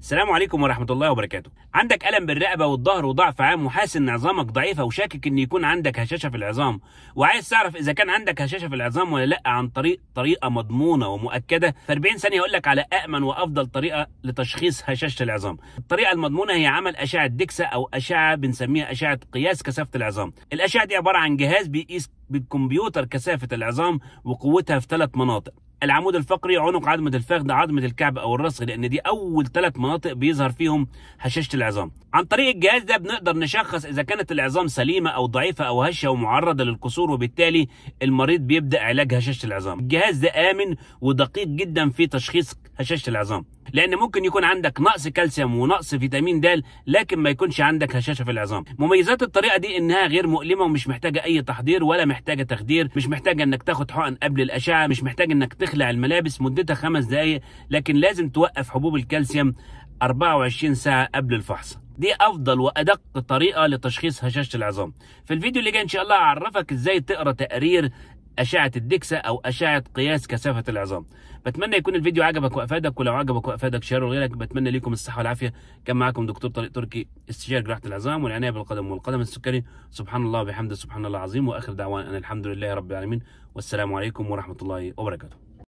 السلام عليكم ورحمة الله وبركاته. عندك ألم بالرقبة والظهر وضعف عام وحاسس إن عظامك ضعيفة وشاكك إن يكون عندك هشاشة في العظام وعايز تعرف إذا كان عندك هشاشة في العظام ولا لأ عن طريق طريقة مضمونة ومؤكدة في 40 ثانية أقول لك على أأمن وأفضل طريقة لتشخيص هشاشة العظام. الطريقة المضمونة هي عمل أشعة دكسة أو أشعة بنسميها أشعة قياس كثافة العظام. الأشعة دي عبارة عن جهاز بيقيس بالكمبيوتر كثافة العظام وقوتها في ثلاث مناطق العمود الفقري عنق عظمه الفخذ عظمه الكعب او الرسغ لان دي اول ثلاث مناطق بيظهر فيهم هشاشه العظام عن طريق الجهاز ده بنقدر نشخص اذا كانت العظام سليمه او ضعيفه او هشه ومعرضه للكسور وبالتالي المريض بيبدا علاج هشاشه العظام الجهاز ده امن ودقيق جدا في تشخيص هشاشه العظام لان ممكن يكون عندك نقص كالسيوم ونقص فيتامين د لكن ما يكونش عندك هشاشه في العظام مميزات الطريقه دي انها غير مؤلمه ومش محتاجه اي تحضير ولا محتاجه تخدير مش محتاجه انك تاخد حقن قبل الاشعه مش محتاج انك تخلع الملابس مدتها خمس دقائق لكن لازم توقف حبوب الكالسيوم 24 ساعة قبل الفحص دي افضل وادق طريقه لتشخيص هشاشه العظام في الفيديو اللي جاي ان شاء الله هعرفك ازاي تقرا تقرير اشعه الدكسه او اشعه قياس كثافه العظام بتمنى يكون الفيديو عجبك وافادك ولو عجبك وافادك شيره لغيرك بتمنى ليكم الصحه والعافيه كان معاكم دكتور طارق تركي استشاري جراحه العظام والعنايه بالقدم والقدم السكري سبحان الله وبحمده سبحان الله العظيم واخر دعوانا ان الحمد لله رب العالمين والسلام عليكم ورحمه الله وبركاته